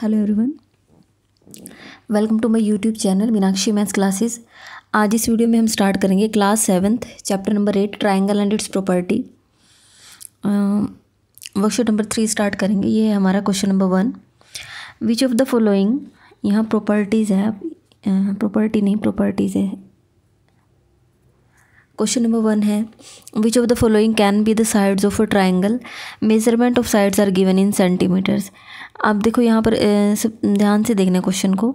hello everyone welcome to my YouTube channel Meenakshi maths classes आज इस video में हम स्टार्ट करेंगे class seventh chapter number eight triangle and its property workshop number three start करेंगे ये है हमारा question number one which of the following यहाँ प्रॉपर्टीज़ है प्रॉपर्टी नहीं प्रॉपर्टीज़ है क्वेश्चन नंबर वन है which of the following can be the sides of a triangle measurement of sides are given in centimetres आप देखो यहाँ पर ध्यान से देखना क्वेश्चन को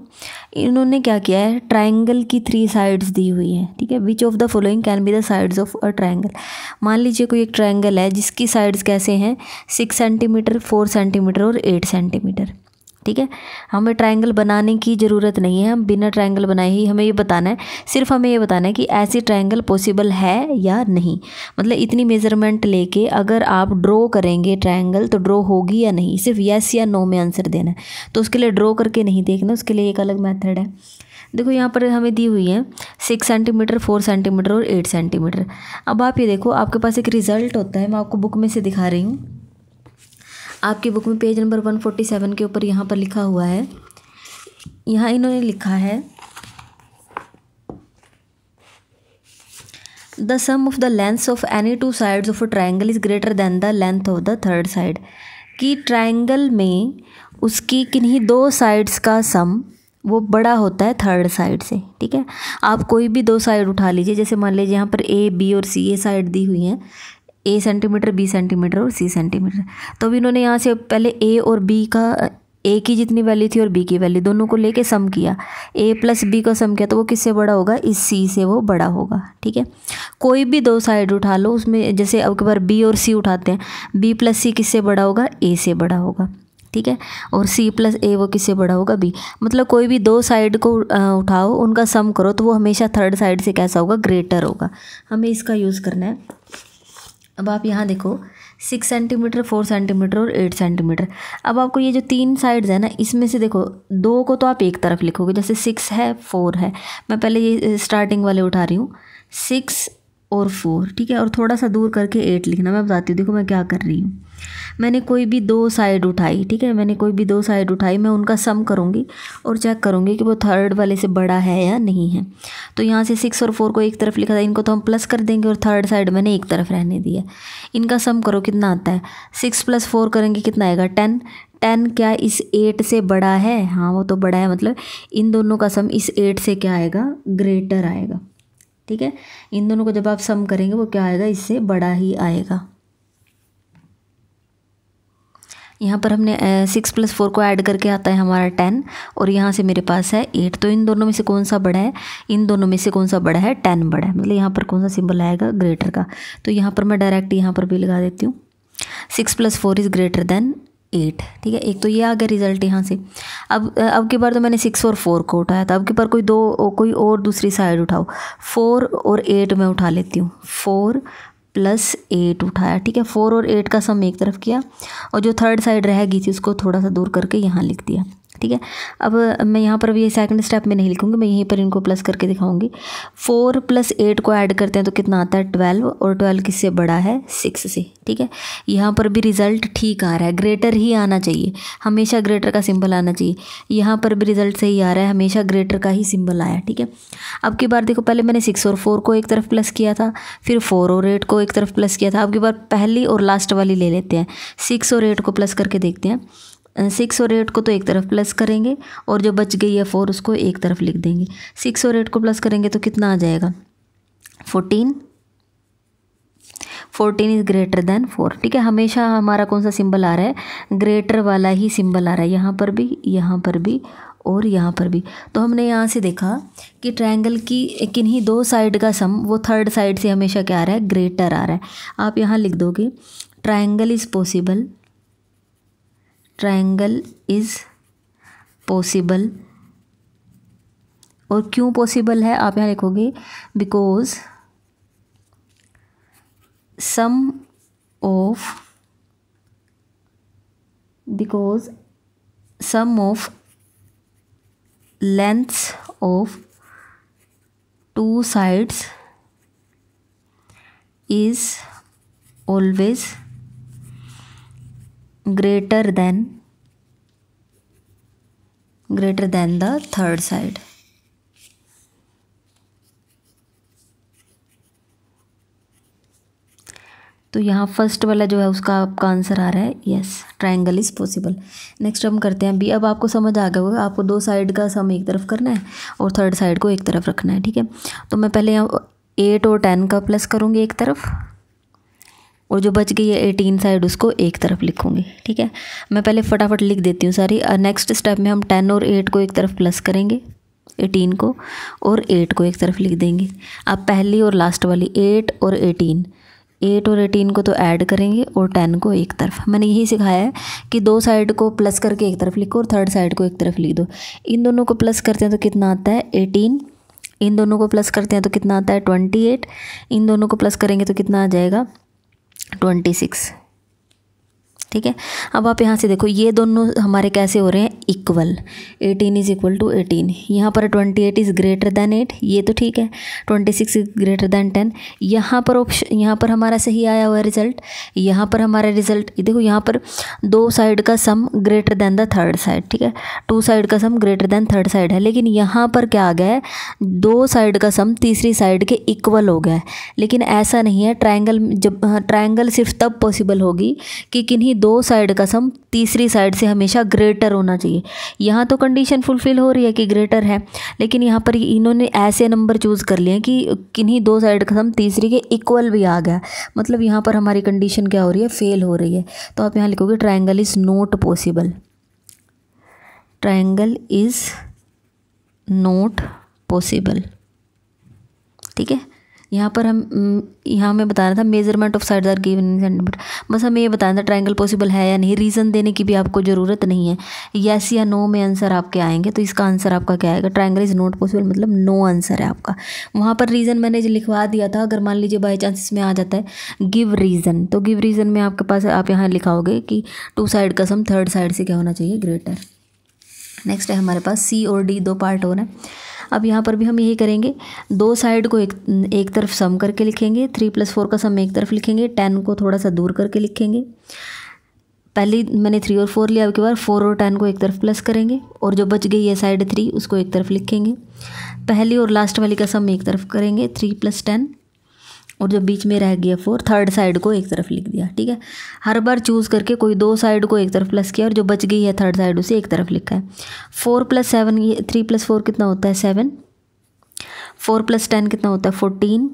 इन्होंने क्या किया है ट्राइंगल की थ्री साइड्स दी हुई है ठीक है which of the following can be the sides of a triangle मान लीजिए कोई एक ट्राइंगल है जिसकी साइड्स कैसे हैं सिक्स सेंटीमीटर फोर सेंटीमीटर और एट सेंटीमीटर ठीक है हमें ट्रायंगल बनाने की ज़रूरत नहीं है हम बिना ट्रायंगल बनाए ही हमें ये बताना है सिर्फ हमें ये बताना है कि ऐसी ट्रायंगल पॉसिबल है या नहीं मतलब इतनी मेज़रमेंट लेके अगर आप ड्रॉ करेंगे ट्रायंगल तो ड्रॉ होगी या नहीं सिर्फ येस या नो में आंसर देना है तो उसके लिए ड्रॉ करके नहीं देखना उसके लिए एक अलग मैथड है देखो यहाँ पर हमें दी हुई है सिक्स सेंटीमीटर फोर सेंटीमीटर और एट सेंटीमीटर अब आप ये देखो आपके पास एक रिज़ल्ट होता है मैं आपको बुक में से दिखा रही हूँ आपकी बुक में page number one forty seven के ऊपर यहाँ पर लिखा हुआ है यहाँ इन्होंने लिखा है the sum of the length of any two sides of a triangle is greater than the length of the third side कि ट्राइंगल में उसकी किन्हीं दो साइड्स का सम वो बड़ा होता है थर्ड साइड से ठीक है आप कोई भी दो साइड उठा लीजिए जैसे मान लीजिए यहाँ पर ए बी और सी ए साइड दी हुई हैं ए सेंटीमीटर बी सेंटीमीटर और सी सेंटीमीटर तो अभी इन्होंने यहाँ से पहले ए और बी का ए की जितनी वैल्यू थी और बी की वैल्यू दोनों को लेके सम किया ए प्लस बी का सम किया तो वो किससे बड़ा होगा इस सी से वो बड़ा होगा ठीक है कोई भी दो साइड उठा लो उसमें जैसे अब के बार बी और सी उठाते हैं बी प्लस सी किससे बड़ा होगा ए से बड़ा होगा ठीक है और सी प्लस ए वो किससे बड़ा होगा बी मतलब कोई भी दो साइड को उठाओ उनका सम करो तो वो हमेशा थर्ड साइड से कैसा होगा ग्रेटर होगा हमें इसका यूज़ करना है अब आप यहाँ देखो सिक्स सेंटीमीटर फोर सेंटीमीटर और एट सेंटीमीटर अब आपको ये जो तीन साइड्स है ना इसमें से देखो दो को तो आप एक तरफ लिखोगे जैसे सिक्स है फोर है मैं पहले ये स्टार्टिंग वाले उठा रही हूँ सिक्स और फोर ठीक है और थोड़ा सा दूर करके एट लिखना मैं बताती हूँ देखो मैं क्या कर रही हूँ मैंने कोई भी दो साइड उठाई ठीक है मैंने कोई भी दो साइड उठाई मैं उनका सम करूँगी और चेक करूँगी कि वो थर्ड वाले से बड़ा है या नहीं है तो यहाँ से सिक्स और फोर को एक तरफ लिखा था इनको तो हम प्लस कर देंगे और थर्ड साइड मैंने एक तरफ रहने दिया इनका सम करो कितना आता है सिक्स प्लस फोर करेंगे कितना आएगा टेन टेन क्या इस एट से बड़ा है हाँ वो तो बड़ा है मतलब इन दोनों का सम इस एट से क्या आएगा ग्रेटर आएगा ठीक है इन दोनों को जब आप सम करेंगे वो क्या आएगा इससे बड़ा ही आएगा यहाँ पर हमने सिक्स प्लस फोर को ऐड करके आता है हमारा टेन और यहाँ से मेरे पास है एट तो इन दोनों में से कौन सा बड़ा है इन दोनों में से कौन सा बड़ा है टेन बड़ा है मतलब यहाँ पर कौन सा सिंबल आएगा ग्रेटर का तो यहाँ पर मैं डायरेक्ट यहाँ पर भी लगा देती हूँ six plus four is greater than eight ठीक है एक तो ये आ गया रिज़ल्ट यहाँ से अब अब की बार तो मैंने सिक्स और फोर को उठाया था अब की बार कोई दो कोई और दूसरी साइड उठाओ फोर और एट मैं उठा लेती हूँ फोर प्लस एट उठाया ठीक है फोर और एट का सम एक तरफ किया और जो थर्ड साइड रह गई थी उसको थोड़ा सा दूर करके यहाँ लिख दिया ठीक है अब मैं यहाँ पर अभी सेकंड स्टेप में नहीं लिखूँगी मैं यहीं पर इनको प्लस करके दिखाऊँगी फोर प्लस एट को ऐड करते हैं तो कितना आता है ट्वेल्व और ट्वेल्व किससे बड़ा है सिक्स से ठीक है यहाँ पर भी रिज़ल्ट ठीक आ रहा है ग्रेटर ही आना चाहिए हमेशा ग्रेटर का सिंबल आना चाहिए यहाँ पर भी रिज़ल्ट सही आ रहा है हमेशा ग्रेटर का ही सिंबल आया ठीक है अब की बार देखो पहले मैंने सिक्स और फोर को एक तरफ प्लस किया था फिर फोर और एट को एक तरफ प्लस किया था अब की बार पहली और लास्ट वाली ले लेते हैं सिक्स और एट को प्लस करके देखते हैं सिक्स और एट को तो एक तरफ प्लस करेंगे और जो बच गई है फोर उसको एक तरफ लिख देंगे सिक्स और एट को प्लस करेंगे तो कितना आ जाएगा fourteen fourteen is greater than four ठीक है हमेशा हमारा कौन सा सिंबल आ रहा है ग्रेटर वाला ही सिंबल आ रहा है यहाँ पर भी यहाँ पर भी और यहाँ पर भी तो हमने यहाँ से देखा कि ट्रायंगल की किन्हीं दो साइड का सम वो थर्ड साइड से हमेशा क्या आ रहा है ग्रेटर आ रहा है आप यहाँ लिख दोगे triangle is possible triangle is possible और क्यों पॉसिबल है आप यहाँ लिखोगे because sum of because sum of lengths of two sides is always greater than greater than the third side तो यहाँ फर्स्ट वाला जो है उसका आपका आंसर आ रहा है yes triangle is possible next हम करते हैं बी अब आपको समझ आ गया होगा आपको दो साइड का सम एक तरफ करना है और थर्ड साइड को एक तरफ रखना है ठीक है तो मैं पहले यहाँ एट और टेन का प्लस करूँगी एक तरफ और जो बच गई है एटीन साइड उसको एक तरफ लिखूंगी ठीक है मैं पहले फटाफट लिख देती हूँ सारी नेक्स्ट स्टेप में हम टेन और एट को एक तरफ प्लस करेंगे एटीन को और एट को एक तरफ लिख देंगे आप पहली और लास्ट वाली एट और एटीन एट और एटीन को तो ऐड करेंगे और टेन को एक तरफ मैंने यही सिखाया है कि दो साइड को प्लस करके एक तरफ लिखो और थर्ड साइड को एक तरफ लिख दो इन दोनों को प्लस करते हैं तो कितना आता है एटीन इन दोनों को प्लस करते हैं तो कितना आता है ट्वेंटी एट इन दोनों को प्लस करेंगे तो कितना आ जाएगा 26 ठीक है अब आप यहाँ से देखो ये दोनों हमारे कैसे हो रहे हैं equal eighteen is equal to eighteen यहाँ पर twenty eight is greater than eight ये तो ठीक है twenty six is greater than ten यहाँ पर ऑप्शन यहाँ पर हमारा सही आया हुआ है रिजल्ट यहाँ पर हमारा रिजल्ट देखो यहाँ पर दो साइड का sum greater than the third side ठीक है टू साइड का sum greater than third side है लेकिन यहाँ पर क्या आ गया है दो साइड का सम तीसरी साइड के इक्वल हो गया है लेकिन ऐसा नहीं है ट्राइंगल जब ट्राइंगल हाँ, सिर्फ तब पॉसिबल होगी कि किन्हीं दो साइड का सम तीसरी साइड से हमेशा ग्रेटर होना चाहिए यहाँ तो कंडीशन फुलफिल हो रही है कि ग्रेटर है लेकिन यहाँ पर इन्होंने ऐसे नंबर चूज़ कर लिए कि किन्हीं दो साइड का सम तीसरी के इक्वल भी आ गया मतलब यहाँ पर हमारी कंडीशन क्या हो रही है फेल हो रही है तो आप यहाँ लिखोगे triangle is not possible triangle is not possible ठीक है यहाँ पर हम यहाँ में बताना था measurement of side are given in centimeter बस हमें ये बताना था ट्राइंगल पॉसिबल है या नहीं रीज़न देने की भी आपको ज़रूरत नहीं है येस या नो में आंसर आपके आएंगे तो इसका आंसर आपका क्या आएगा ट्राइंगल इज़ नॉट पॉसिबल मतलब नो आंसर है आपका वहाँ पर रीज़न मैंने जो लिखवा दिया था अगर मान लीजिए बाई चांस इसमें आ जाता है गिव रीज़न तो गिव रीज़न में आपके पास आप यहाँ लिखाओगे कि टू साइड का सम थर्ड साइड से क्या होना चाहिए ग्रेटर नेक्स्ट है हमारे पास सी और डी दो पार्ट हो रहे हैं अब यहाँ पर भी हम यही करेंगे दो साइड को एक एक तरफ सम करके लिखेंगे थ्री प्लस फोर का सम एक तरफ लिखेंगे टेन को थोड़ा सा दूर करके लिखेंगे पहले मैंने थ्री और फोर लिया अब के बाद फोर और टेन को एक तरफ प्लस करेंगे और जो बच गई है साइड थ्री उसको एक तरफ लिखेंगे पहली और लास्ट वाली का सम एक तरफ करेंगे थ्री प्लस टेन और जो बीच में रह गया फोर थर्ड साइड को एक तरफ लिख दिया ठीक है हर बार चूज़ करके कोई दो साइड को एक तरफ प्लस किया और जो बच गई है थर्ड साइड उसे एक तरफ लिखा है फोर प्लस सेवन ये थ्री प्लस फोर कितना होता है सेवन फोर प्लस टेन कितना होता है फोर्टीन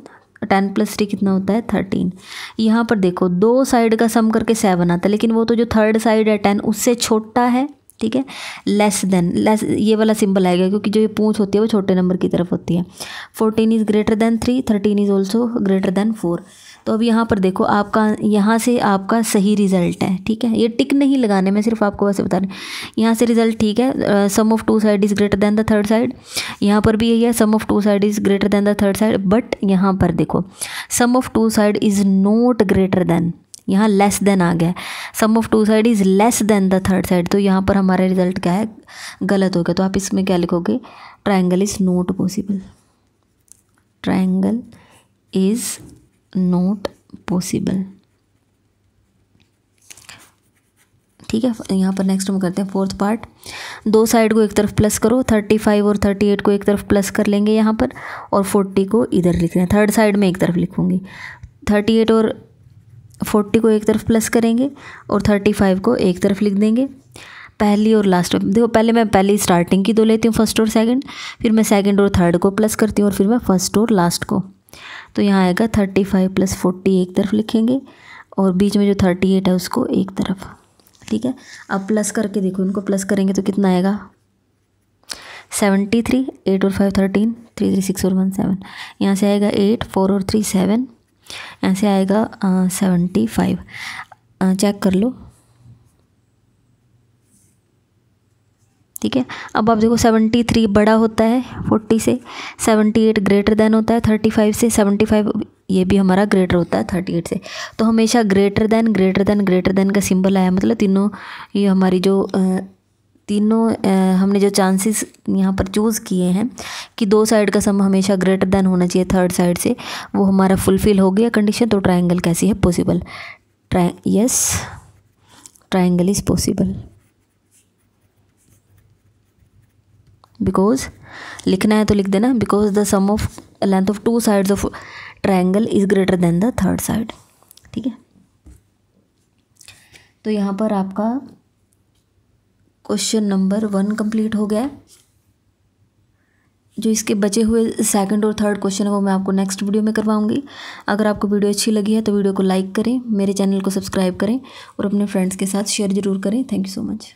टेन प्लस थ्री कितना होता है थर्टीन यहाँ पर देखो दो साइड का सम करके सेवन आता है लेकिन वो तो जो थर्ड साइड है टेन उससे छोटा है ठीक है लेस देन लेस ये वाला सिंबल आएगा क्योंकि जो ये पूंछ होती है वो छोटे नंबर की तरफ होती है fourteen is greater than three thirteen is also greater than four तो अब यहाँ पर देखो आपका यहाँ से आपका सही रिज़ल्ट है ठीक है ये टिक नहीं लगाने मैं सिर्फ आपको वैसे बता रही हूँ यहाँ से रिज़ल्ट ठीक है sum of two side is greater than the third side यहाँ पर भी यही है sum of two side is greater than the third side but यहाँ पर देखो sum of two side is not greater than यहाँ लेस देन आ गया sum of two side is less than the third side तो यहाँ पर हमारा रिजल्ट क्या है गलत हो गया तो आप इसमें क्या लिखोगे triangle is not possible triangle is not possible ठीक है यहाँ पर नेक्स्ट हम करते हैं फोर्थ पार्ट दो साइड को एक तरफ प्लस करो थर्टी फाइव और थर्टी एट को एक तरफ प्लस कर लेंगे यहाँ पर और फोर्टी को इधर लिख रहे हैं थर्ड साइड में एक तरफ लिखूंगी थर्टी एट और फोर्टी को एक तरफ प्लस करेंगे और थर्टी फाइव को एक तरफ लिख देंगे पहली और लास्ट देखो पहले मैं पहली स्टार्टिंग की दो लेती हूँ फर्स्ट और सेकंड फिर मैं सेकंड और थर्ड को प्लस करती हूँ और फिर मैं फर्स्ट और लास्ट को तो यहाँ आएगा थर्टी फाइव प्लस फोर्टी एक तरफ लिखेंगे और बीच में जो थर्टी एट है उसको एक तरफ ठीक है अब प्लस करके देखो इनको प्लस करेंगे तो कितना आएगा सेवेंटी थ्री एट और five thirteen three three six और वन सेवन यहाँ से आएगा एट फोर और थ्री सेवन ऐसे आएगा सेवेंटी फाइव चेक कर लो ठीक है अब आप देखो सेवेंटी थ्री बड़ा होता है फोर्टी से सेवेंटी एट ग्रेटर देन होता है थर्टी फाइव से सेवेंटी फाइव ये भी हमारा ग्रेटर होता है थर्टी एट से तो हमेशा greater than greater than greater than का सिंबल आया मतलब तीनों ये हमारी जो तीनों हमने जो चांसेस यहाँ पर चूज़ किए हैं कि दो साइड का सम हमेशा ग्रेटर देन होना चाहिए थर्ड साइड से वो हमारा फुलफिल हो गया कंडीशन तो ट्राइंगल कैसी है possible try yes triangle is possible because लिखना है तो लिख देना because the sum of length of two sides of triangle is greater than the third side ठीक है तो यहाँ पर आपका क्वेश्चन नंबर वन कंप्लीट हो गया जो इसके बचे हुए सेकंड और थर्ड क्वेश्चन है वो मैं आपको नेक्स्ट वीडियो में करवाऊंगी अगर आपको वीडियो अच्छी लगी है तो वीडियो को लाइक करें मेरे चैनल को सब्सक्राइब करें और अपने फ्रेंड्स के साथ शेयर जरूर करें थैंक यू सो मच